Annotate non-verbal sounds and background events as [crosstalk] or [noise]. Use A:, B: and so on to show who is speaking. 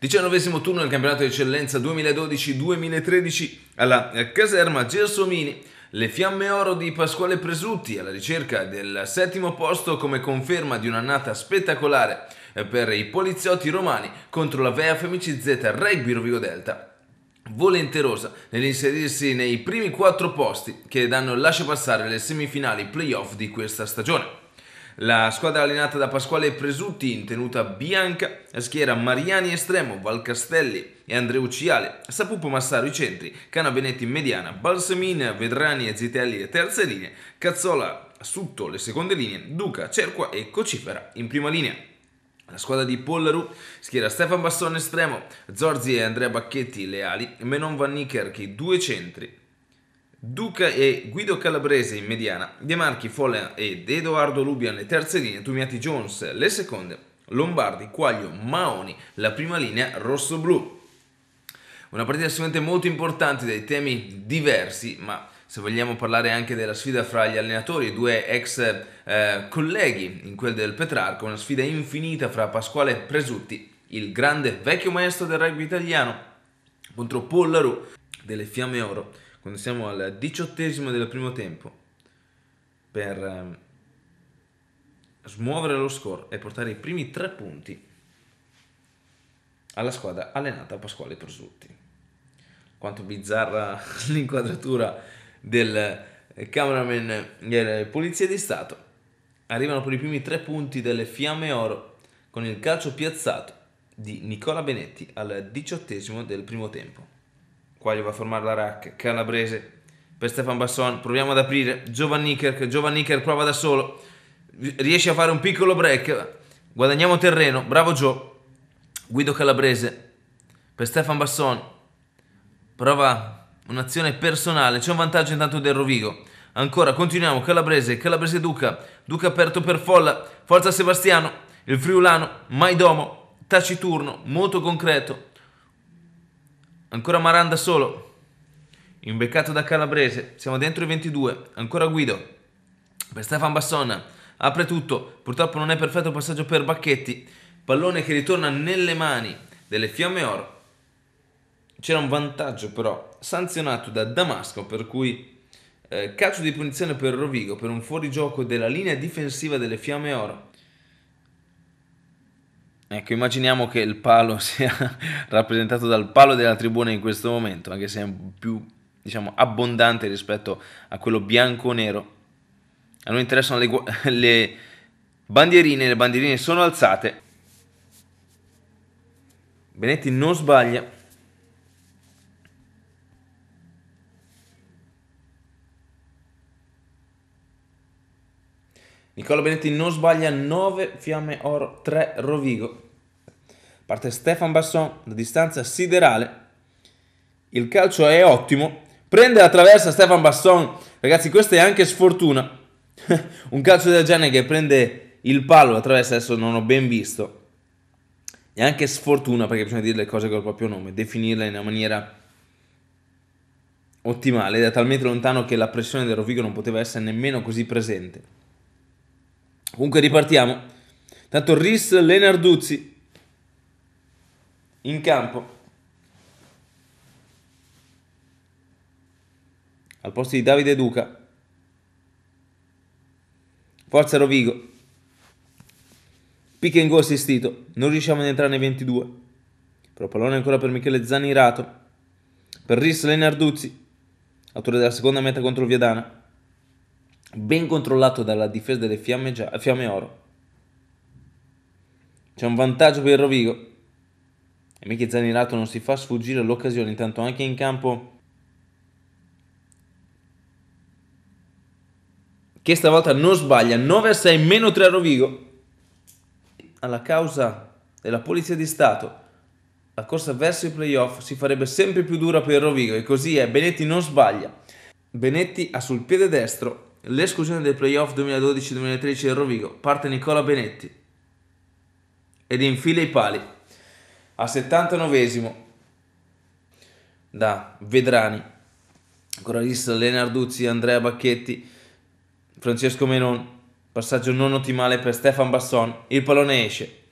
A: 19 turno del campionato di eccellenza 2012-2013 alla eh, caserma Gersomini. Le fiamme oro di Pasquale Presutti alla ricerca del settimo posto come conferma di un'annata spettacolare eh, per i poliziotti romani contro la VEA Z Rugby Rovigo Delta volenterosa nell'inserirsi nei primi quattro posti che danno lascia passare le semifinali playoff di questa stagione. La squadra allenata da Pasquale Presutti, in tenuta bianca, schiera Mariani Estremo, Valcastelli e Andreu Ciale, Sapupo Massaro i centri, Cana Benetti in mediana, Balsamina, Vedrani e Zitelli le terze linee, Cazzola, Sutto le seconde linee, Duca, Cerqua e Cocifera in prima linea. La squadra di Polleru schiera Stefan Bassone estremo, Zorzi e Andrea Bacchetti le ali, Menon Van Nicker che i due centri, Duca e Guido Calabrese in mediana, De Marchi, Folla ed Edoardo Lubian le terze linee, Tumiati Jones le seconde, Lombardi, Quaglio, Maoni la prima linea rosso-blu. Una partita assolutamente molto importante dei temi diversi, ma se vogliamo parlare anche della sfida fra gli allenatori, due ex eh, colleghi in quel del Petrarca, una sfida infinita fra Pasquale Presutti, il grande vecchio maestro del rugby italiano, contro Paul delle Fiamme Oro quando siamo al diciottesimo del primo tempo, per ehm, smuovere lo score e portare i primi tre punti alla squadra allenata a Pasquale Prosutti. Quanto bizzarra [laughs] l'inquadratura del eh, cameraman della Polizia di Stato. Arrivano per i primi tre punti delle Fiamme Oro con il calcio piazzato di Nicola Benetti al diciottesimo del primo tempo. Squaglio va a formare la rack, Calabrese per Stefan Basson, proviamo ad aprire, Giovan Nicker, Giovan Nicker prova da solo, riesce a fare un piccolo break, guadagniamo terreno, bravo Gio, Guido Calabrese per Stefan Basson, prova un'azione personale, c'è un vantaggio intanto del Rovigo, ancora continuiamo, Calabrese, Calabrese Duca, Duca aperto per Folla, forza Sebastiano, il Friulano, Maidomo, taciturno, molto concreto, Ancora Maranda solo. Imbeccato da Calabrese. Siamo dentro i 22. Ancora Guido. Per Stefan Bassonna. Apre tutto. Purtroppo non è perfetto il passaggio per Bacchetti. Pallone che ritorna nelle mani delle Fiamme Oro. C'era un vantaggio però sanzionato da Damasco per cui eh, calcio di punizione per Rovigo per un fuorigioco della linea difensiva delle Fiamme Oro. Ecco, immaginiamo che il palo [laughs] sia rappresentato dal palo della tribuna in questo momento, anche se è più diciamo, abbondante rispetto a quello bianco-nero. A noi interessano le, [laughs] le bandierine, le bandierine sono alzate. Benetti non sbaglia. Nicola Benetti non sbaglia 9 fiamme oro, 3 Rovigo. Parte Stefan Basson da distanza siderale. Il calcio è ottimo. Prende la traversa Stefan Basson. Ragazzi, questa è anche sfortuna. [laughs] Un calcio del genere che prende il palo, attraverso adesso non ho ben visto. E anche sfortuna perché bisogna dire le cose col proprio nome, definirle in una maniera ottimale. da talmente lontano che la pressione del Rovigo non poteva essere nemmeno così presente. Comunque ripartiamo. Tanto Riss Lenarduzzi in campo. Al posto di Davide Duca. Forza Rovigo. Pick and go assistito. Non riusciamo ad entrare nei 22. Però pallone ancora per Michele Zanirato. Per Riss Lenarduzzi. Autore della seconda meta contro Viadana ben controllato dalla difesa delle fiamme, gia- fiamme oro. C'è un vantaggio per il Rovigo. E Michi Zanirato non si fa sfuggire l'occasione, intanto anche in campo. Che stavolta non sbaglia, 9 a 6, meno 3 a Rovigo. Alla causa della Polizia di Stato, la corsa verso i playoff si farebbe sempre più dura per Rovigo e così è, Benetti non sbaglia. Benetti ha sul piede destro l'esclusione dei playoff 2012-2013 del Rovigo, parte Nicola Benetti ed infila i pali a 79 da Vedrani, ancora lista Lenarduzzi, Andrea Bacchetti, Francesco Menon, passaggio non ottimale per Stefan Basson, il pallone esce,